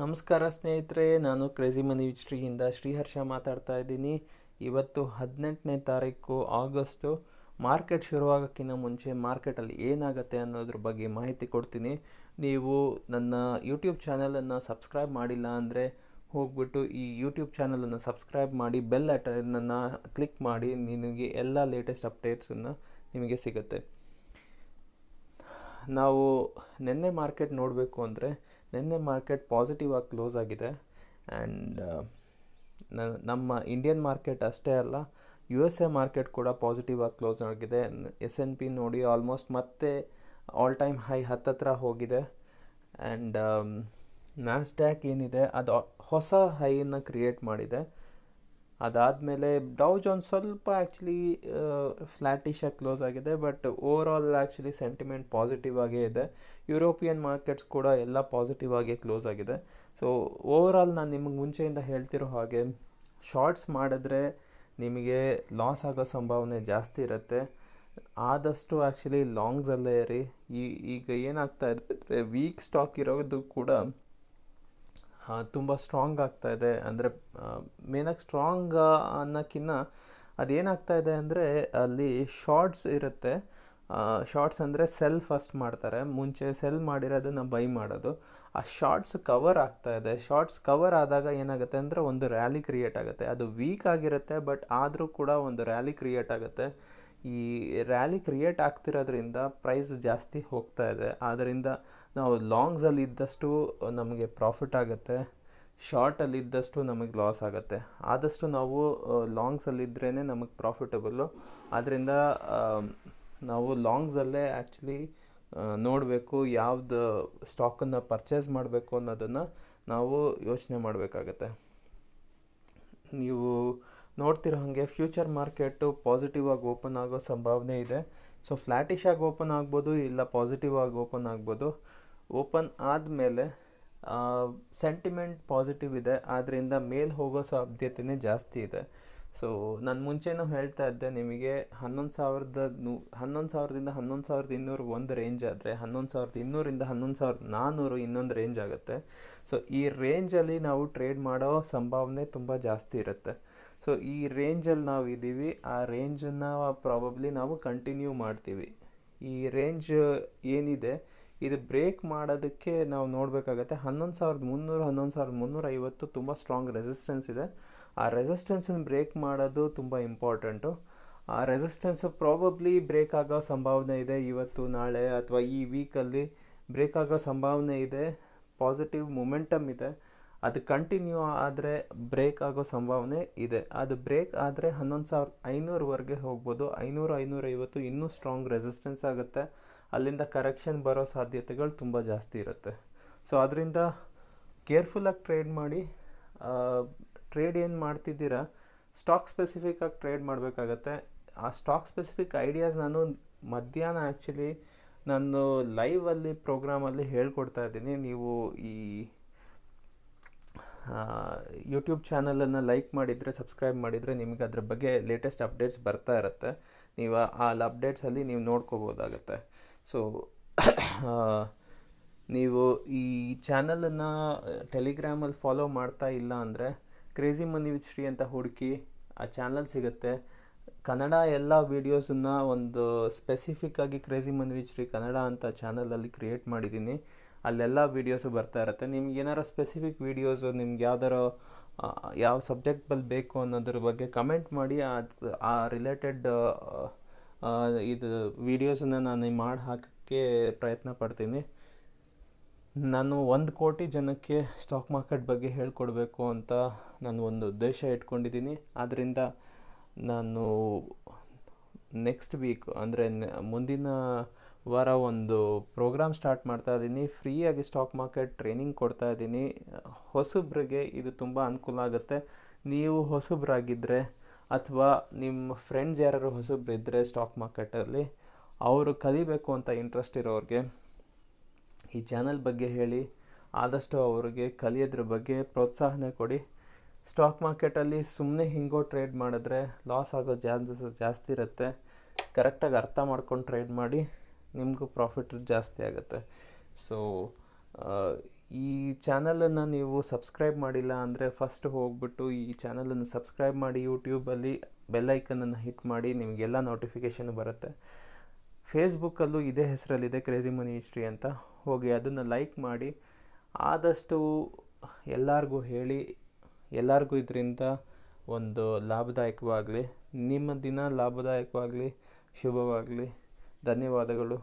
ನಮಸ್ಕಾರ ಸ್ನೇಹಿತರೆ ನಾನು ಕ್ರೇಜಿ ಮನಿ ವಿಚ್ರಿಯಿಂದ ಶ್ರೀಹರ್ಷ ಮಾತಾಡ್ತಾ ಇದ್ದೀನಿ ಇವತ್ತು ಹದಿನೆಂಟನೇ ತಾರೀಕು ಆಗಸ್ಟು ಮಾರ್ಕೆಟ್ ಶುರುವಾಗೋಕ್ಕಿಂತ ಮುಂಚೆ ಮಾರ್ಕೆಟಲ್ಲಿ ಏನಾಗುತ್ತೆ ಅನ್ನೋದ್ರ ಬಗ್ಗೆ ಮಾಹಿತಿ ಕೊಡ್ತೀನಿ ನೀವು ನನ್ನ ಯೂಟ್ಯೂಬ್ ಚಾನಲನ್ನು ಸಬ್ಸ್ಕ್ರೈಬ್ ಮಾಡಿಲ್ಲ ಅಂದರೆ ಹೋಗ್ಬಿಟ್ಟು ಈ ಯೂಟ್ಯೂಬ್ ಚಾನಲನ್ನು ಸಬ್ಸ್ಕ್ರೈಬ್ ಮಾಡಿ ಬೆಲ್ ಅಟನನ್ನು ಕ್ಲಿಕ್ ಮಾಡಿ ನಿಮಗೆ ಎಲ್ಲ ಲೇಟೆಸ್ಟ್ ಅಪ್ಡೇಟ್ಸನ್ನು ನಿಮಗೆ ಸಿಗುತ್ತೆ ನಾವು ನಿನ್ನೆ ಮಾರ್ಕೆಟ್ ನೋಡಬೇಕು ಅಂದರೆ ನಿನ್ನೆ ಮಾರ್ಕೆಟ್ ಪಾಸಿಟಿವ್ ಆಗಿ ಕ್ಲೋಸ್ ಆಗಿದೆ ಆ್ಯಂಡ್ uh, ನಮ್ಮ ಇಂಡಿಯನ್ ಮಾರ್ಕೆಟ್ ಅಷ್ಟೇ ಅಲ್ಲ ಯು ಎಸ್ ಎ ಮಾರ್ಕೆಟ್ ಕೂಡ ಪಾಸಿಟಿವ್ ಆಗಿ ಕ್ಲೋಸ್ ಆಗಿದೆ ಎಸ್ ಎನ್ ಪಿ ನೋಡಿ ಆಲ್ಮೋಸ್ಟ್ ಮತ್ತೆ ಆಲ್ ಟೈಮ್ ಹೈ ಹತ್ತತ್ರ ಹೋಗಿದೆ ಆ್ಯಂಡ್ ಸ್ಟ್ಯಾಕ್ um, ಏನಿದೆ ಅದು ಹೊಸ ಹೈಯನ್ನು ಕ್ರಿಯೇಟ್ ಮಾಡಿದೆ ಅದಾದಮೇಲೆ ಡೌ ಒಂದು ಸ್ವಲ್ಪ ಆ್ಯಕ್ಚುಲಿ ಫ್ಲ್ಯಾಟಿಶಾಗಿ ಕ್ಲೋಸ್ ಆಗಿದೆ but over all actually sentiment positive ಆಗೇ ಇದೆ ಯುರೋಪಿಯನ್ ಮಾರ್ಕೆಟ್ಸ್ ಕೂಡ ಎಲ್ಲ ಪಾಸಿಟಿವ್ ಆಗೇ ಕ್ಲೋಸ್ ಆಗಿದೆ ಸೊ ಓವರಾಲ್ ನಾನು ನಿಮಗೆ ಮುಂಚೆಯಿಂದ ಹೇಳ್ತಿರೋ ಹಾಗೆ ಶಾರ್ಟ್ಸ್ ಮಾಡಿದ್ರೆ ನಿಮಗೆ ಲಾಸ್ ಆಗೋ ಸಂಭಾವನೆ ಜಾಸ್ತಿ ಇರುತ್ತೆ ಆದಷ್ಟು ಆ್ಯಕ್ಚುಲಿ ಲಾಂಗ್ಸಲ್ಲೇ ಇರಿ ಈ ಈಗ ಏನಾಗ್ತಾ ಇದೆ ವೀಕ್ ಸ್ಟಾಕ್ ಇರೋದು ಕೂಡ ತುಂಬ ಸ್ಟ್ರಾಂಗ್ ಆಗ್ತಾ ಇದೆ ಅಂದರೆ ಮೇನಾಗಿ ಸ್ಟ್ರಾಂಗ್ ಅನ್ನೋಕ್ಕಿನ್ನ ಅದೇನಾಗ್ತಾ ಇದೆ ಅಂದರೆ ಅಲ್ಲಿ ಶಾರ್ಟ್ಸ್ ಇರುತ್ತೆ ಶಾರ್ಟ್ಸ್ ಅಂದರೆ ಸೆಲ್ ಫಸ್ಟ್ ಮಾಡ್ತಾರೆ ಮುಂಚೆ ಸೆಲ್ ಮಾಡಿರೋದನ್ನ ಬೈ ಮಾಡೋದು ಆ ಶಾರ್ಟ್ಸ್ ಕವರ್ ಆಗ್ತಾ ಇದೆ ಶಾರ್ಟ್ಸ್ ಕವರ್ ಆದಾಗ ಏನಾಗುತ್ತೆ ಅಂದರೆ ಒಂದು ರ್ಯಾಲಿ ಕ್ರಿಯೇಟ್ ಆಗುತ್ತೆ ಅದು ವೀಕ್ ಆಗಿರುತ್ತೆ ಬಟ್ ಆದರೂ ಕೂಡ ಒಂದು ರ್ಯಾಲಿ ಕ್ರಿಯೇಟ್ ಆಗುತ್ತೆ ಈ ರ್ಯಾಲಿ ಕ್ರಿಯೇಟ್ ಆಗ್ತಿರೋದ್ರಿಂದ ಪ್ರೈಸ್ ಜಾಸ್ತಿ ಹೋಗ್ತಾ ಇದೆ ಆದ್ದರಿಂದ ನಾವು ಲಾಂಗ್ಸಲ್ಲಿ ಇದ್ದಷ್ಟು ನಮಗೆ ಪ್ರಾಫಿಟ್ ಆಗುತ್ತೆ ಶಾರ್ಟಲ್ಲಿ ಇದ್ದಷ್ಟು ನಮಗೆ ಲಾಸ್ ಆಗುತ್ತೆ ಆದಷ್ಟು ನಾವು ಲಾಂಗ್ಸಲ್ಲಿದ್ರೇ ನಮಗೆ ಪ್ರಾಫಿಟಬಲ್ಲು ಆದ್ದರಿಂದ ನಾವು ಲಾಂಗ್ಸಲ್ಲೇ ಆ್ಯಕ್ಚುಲಿ ನೋಡಬೇಕು ಯಾವ್ದು ಸ್ಟಾಕನ್ನು ಪರ್ಚೇಸ್ ಮಾಡಬೇಕು ಅನ್ನೋದನ್ನು ನಾವು ಯೋಚನೆ ಮಾಡಬೇಕಾಗತ್ತೆ ನೀವು ನೋಡ್ತಿರೋ ಹಾಗೆ ಫ್ಯೂಚರ್ ಮಾರ್ಕೆಟು ಪಾಸಿಟಿವ್ ಆಗಿ ಓಪನ್ ಆಗೋ ಸಂಭಾವನೆ ಇದೆ ಸೊ ಫ್ಲ್ಯಾಟಿಶ್ ಆಗಿ ಓಪನ್ ಆಗ್ಬೋದು ಇಲ್ಲ ಪಾಸಿಟಿವ್ ಆಗಿ ಓಪನ್ ಆಗ್ಬೋದು ಓಪನ್ ಆದಮೇಲೆ ಸೆಂಟಿಮೆಂಟ್ ಪಾಸಿಟಿವ್ ಇದೆ ಆದ್ದರಿಂದ ಮೇಲೆ ಹೋಗೋ ಸಾಧ್ಯತೆಯೇ ಜಾಸ್ತಿ ಇದೆ ಸೊ ನಾನು ಮುಂಚೆನೂ ಹೇಳ್ತಾ ಇದ್ದೆ ನಿಮಗೆ ಹನ್ನೊಂದು ಸಾವಿರದ ನೂ ಹನ್ನೊಂದು ಸಾವಿರದಿಂದ ಹನ್ನೊಂದು ಸಾವಿರದ ಇನ್ನೂರು ಒಂದು ರೇಂಜ್ ಆದರೆ ಹನ್ನೊಂದು ಸಾವಿರದ ಇನ್ನೂರಿಂದ ಹನ್ನೊಂದು ಸಾವಿರದ ನಾನ್ನೂರು ಇನ್ನೊಂದು ರೇಂಜ್ ಆಗುತ್ತೆ ಸೊ ಈ ರೇಂಜಲ್ಲಿ ನಾವು ಟ್ರೇಡ್ ಮಾಡೋ ಸಂಭಾವನೆ ತುಂಬ ಜಾಸ್ತಿ ಇರುತ್ತೆ ಸೊ ಈ ರೇಂಜಲ್ಲಿ ನಾವು ಇದ್ದೀವಿ ಆ ರೇಂಜನ್ನು ಪ್ರಾಬಬ್ಲಿ ನಾವು ಕಂಟಿನ್ಯೂ ಮಾಡ್ತೀವಿ ಈ ರೇಂಜ್ ಏನಿದೆ ಇದು ಬ್ರೇಕ್ ಮಾಡೋದಕ್ಕೆ ನಾವು ನೋಡಬೇಕಾಗತ್ತೆ ಹನ್ನೊಂದು ಸಾವಿರದ ಮುನ್ನೂರು ಹನ್ನೊಂದು ಸಾವಿರದ ಮುನ್ನೂರ ಐವತ್ತು ತುಂಬ ಸ್ಟ್ರಾಂಗ್ ರೆಸಿಸ್ಟೆನ್ಸ್ ಇದೆ ಆ ರೆಸಿಸ್ಟೆನ್ಸನ್ನು ಬ್ರೇಕ್ ಮಾಡೋದು ತುಂಬ ಇಂಪಾರ್ಟೆಂಟು ಆ ರೆಸಿಸ್ಟೆನ್ಸು ಪ್ರಾಬಬ್ಲಿ ಬ್ರೇಕ್ ಆಗೋ ಸಂಭಾವನೆ ಇದೆ ಇವತ್ತು ನಾಳೆ ಅಥವಾ ಈ ವೀಕಲ್ಲಿ ಬ್ರೇಕ್ ಆಗೋ ಸಂಭಾವನೆ ಇದೆ ಪಾಸಿಟಿವ್ ಮೊಮೆಂಟಮ್ ಇದೆ ಅದು ಕಂಟಿನ್ಯೂ ಆದರೆ ಬ್ರೇಕ್ ಆಗೋ ಸಂಭಾವನೆ ಇದೆ ಅದು ಬ್ರೇಕ್ ಆದರೆ ಹನ್ನೊಂದು ಸಾವಿರದ ಐನೂರವರೆಗೆ ಹೋಗ್ಬೋದು ಐನೂರು ಐನೂರೈವತ್ತು ಇನ್ನೂ ಸ್ಟ್ರಾಂಗ್ ರೆಸಿಸ್ಟೆನ್ಸ್ ಆಗುತ್ತೆ ಅಲ್ಲಿಂದ ಕರೆಕ್ಷನ್ ಬರೋ ಸಾಧ್ಯತೆಗಳು ತುಂಬ ಜಾಸ್ತಿ ಇರುತ್ತೆ ಸೊ ಅದರಿಂದ ಕೇರ್ಫುಲ್ಲಾಗಿ ಟ್ರೇಡ್ ಮಾಡಿ ಟ್ರೇಡ್ ಏನು ಮಾಡ್ತಿದ್ದೀರಾ ಸ್ಟಾಕ್ ಸ್ಪೆಸಿಫಿಕ್ಕಾಗಿ ಟ್ರೇಡ್ ಮಾಡಬೇಕಾಗತ್ತೆ ಆ ಸ್ಟಾಕ್ ಸ್ಪೆಸಿಫಿಕ್ ಐಡಿಯಾಸ್ ನಾನು ಮಧ್ಯಾಹ್ನ ಆ್ಯಕ್ಚುಲಿ ನಾನು ಲೈವಲ್ಲಿ ಪ್ರೋಗ್ರಾಮಲ್ಲಿ ಹೇಳ್ಕೊಡ್ತಾ ಇದ್ದೀನಿ ನೀವು ಈ ಯೂಟ್ಯೂಬ್ ಚಾನಲನ್ನು ಲೈಕ್ ಮಾಡಿದರೆ ಸಬ್ಸ್ಕ್ರೈಬ್ ಮಾಡಿದರೆ ನಿಮಗೆ ಅದ್ರ ಬಗ್ಗೆ ಲೇಟೆಸ್ಟ್ ಅಪ್ಡೇಟ್ಸ್ ಬರ್ತಾ ಇರುತ್ತೆ ನೀವು ಆ ಅಪ್ಡೇಟ್ಸಲ್ಲಿ ನೀವು ನೋಡ್ಕೋಬೋದಾಗತ್ತೆ ಸೊ ನೀವು ಈ ಚಾನಲನ್ನು ಟೆಲಿಗ್ರಾಮಲ್ಲಿ ಫಾಲೋ ಮಾಡ್ತಾ ಇಲ್ಲ ಅಂದರೆ ಕ್ರೇಜಿ ಮನಿ ವಿತ್ ಶ್ರೀ ಅಂತ ಹುಡುಕಿ ಆ ಚಾನಲ್ ಸಿಗುತ್ತೆ ಕನ್ನಡ ಎಲ್ಲ ವೀಡಿಯೋಸನ್ನು ಒಂದು ಸ್ಪೆಸಿಫಿಕ್ಕಾಗಿ crazy money with Shri Kannada ಅಂತ ಚಾನಲಲ್ಲಿ ಕ್ರಿಯೇಟ್ ಮಾಡಿದ್ದೀನಿ ಅಲ್ಲೆಲ್ಲ ವೀಡಿಯೋಸು ಬರ್ತಾ ಇರುತ್ತೆ ನಿಮ್ಗೆ ಏನಾರ ಸ್ಪೆಸಿಫಿಕ್ ವೀಡಿಯೋಸು ನಿಮ್ಗೆ ಯಾವ್ದಾರ ಯಾವ ಸಬ್ಜೆಕ್ಟ್ ಬಲ್ಲಿ ಬೇಕು ಅನ್ನೋದ್ರ ಬಗ್ಗೆ ಕಮೆಂಟ್ ಮಾಡಿ ಆ ರಿಲೇಟೆಡ್ ಇದು ವೀಡಿಯೋಸನ್ನು ನಾನು ಮಾಡಿ ಹಾಕೋಕ್ಕೆ ಪ್ರಯತ್ನ ಪಡ್ತೀನಿ ನಾನು ಒಂದು ಕೋಟಿ ಜನಕ್ಕೆ ಸ್ಟಾಕ್ ಮಾರ್ಕೆಟ್ ಬಗ್ಗೆ ಹೇಳ್ಕೊಡ್ಬೇಕು ಅಂತ ನಾನು ಒಂದು ಉದ್ದೇಶ ಇಟ್ಕೊಂಡಿದ್ದೀನಿ ಆದ್ದರಿಂದ ನಾನು ನೆಕ್ಸ್ಟ್ ವೀಕ್ ಅಂದರೆ ಮುಂದಿನ ವಾರ ಒಂದು ಪ್ರೋಗ್ರಾಮ್ ಸ್ಟಾರ್ಟ್ ಮಾಡ್ತಾ ಇದ್ದೀನಿ ಫ್ರೀಯಾಗಿ ಸ್ಟಾಕ್ ಮಾರ್ಕೆಟ್ ಟ್ರೈನಿಂಗ್ ಕೊಡ್ತಾ ಇದ್ದೀನಿ ಹೊಸಬ್ರಿಗೆ ಇದು ತುಂಬ ಅನುಕೂಲ ಆಗುತ್ತೆ ನೀವು ಹೊಸಬ್ರಾಗಿದ್ದರೆ ಅಥವಾ ನಿಮ್ಮ ಫ್ರೆಂಡ್ಸ್ ಯಾರು ಇದ್ದರೆ ಸ್ಟಾಕ್ ಮಾರ್ಕೆಟಲ್ಲಿ ಅವರು ಕಲಿಬೇಕು ಅಂತ ಇಂಟ್ರೆಸ್ಟ್ ಇರೋರಿಗೆ ಈ ಚಾನಲ್ ಬಗ್ಗೆ ಹೇಳಿ ಆದಷ್ಟು ಅವರಿಗೆ ಕಲಿಯೋದ್ರ ಬಗ್ಗೆ ಪ್ರೋತ್ಸಾಹನೆ ಕೊಡಿ ಸ್ಟಾಕ್ ಮಾರ್ಕೆಟಲ್ಲಿ ಸುಮ್ಮನೆ ಹಿಂಗೋ ಟ್ರೇಡ್ ಮಾಡಿದ್ರೆ ಲಾಸ್ ಆಗೋ ಚಾನ್ಸಸ್ ಜಾಸ್ತಿ ಇರುತ್ತೆ ಕರೆಕ್ಟಾಗಿ ಅರ್ಥ ಮಾಡ್ಕೊಂಡು ಟ್ರೇಡ್ ಮಾಡಿ ನಿಮಗೂ ಪ್ರಾಫಿಟ್ ಜಾಸ್ತಿ ಆಗುತ್ತೆ ಸೊ ಈ ಚಾನಲನ್ನು ನೀವು ಸಬ್ಸ್ಕ್ರೈಬ್ ಮಾಡಿಲ್ಲ ಅಂದರೆ ಫಸ್ಟ್ ಹೋಗ್ಬಿಟ್ಟು ಈ ಚಾನಲನ್ನು ಸಬ್ಸ್ಕ್ರೈಬ್ ಮಾಡಿ ಯೂಟ್ಯೂಬಲ್ಲಿ ಬೆಲ್ಲೈಕನನ್ನು ಹಿಟ್ ಮಾಡಿ ನಿಮಗೆಲ್ಲ ನೋಟಿಫಿಕೇಷನ್ ಬರುತ್ತೆ ಫೇಸ್ಬುಕ್ಕಲ್ಲೂ ಇದೇ ಹೆಸರಲ್ಲಿದೆ ಕ್ರೇಜಿ ಮನಿ ಹಿಸ್ಟ್ರಿ ಅಂತ ಹೋಗಿ ಅದನ್ನು ಲೈಕ್ ಮಾಡಿ ಆದಷ್ಟು ಎಲ್ಲರಿಗೂ ಹೇಳಿ ಎಲ್ಲರಿಗೂ ಇದರಿಂದ ಒಂದು ಲಾಭದಾಯಕವಾಗಲಿ ನಿಮ್ಮ ದಿನ ಲಾಭದಾಯಕವಾಗಲಿ ಶುಭವಾಗಲಿ ಧನ್ಯವಾದಗಳು